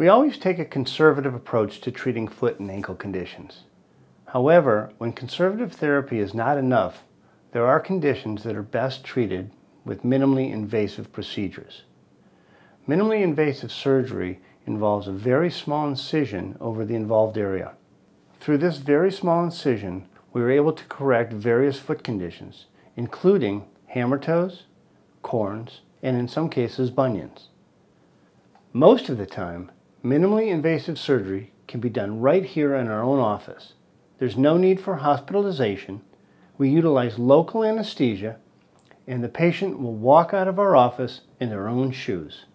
We always take a conservative approach to treating foot and ankle conditions. However, when conservative therapy is not enough, there are conditions that are best treated with minimally invasive procedures. Minimally invasive surgery involves a very small incision over the involved area. Through this very small incision, we are able to correct various foot conditions, including hammer toes, corns, and in some cases bunions. Most of the time, Minimally invasive surgery can be done right here in our own office. There's no need for hospitalization. We utilize local anesthesia and the patient will walk out of our office in their own shoes.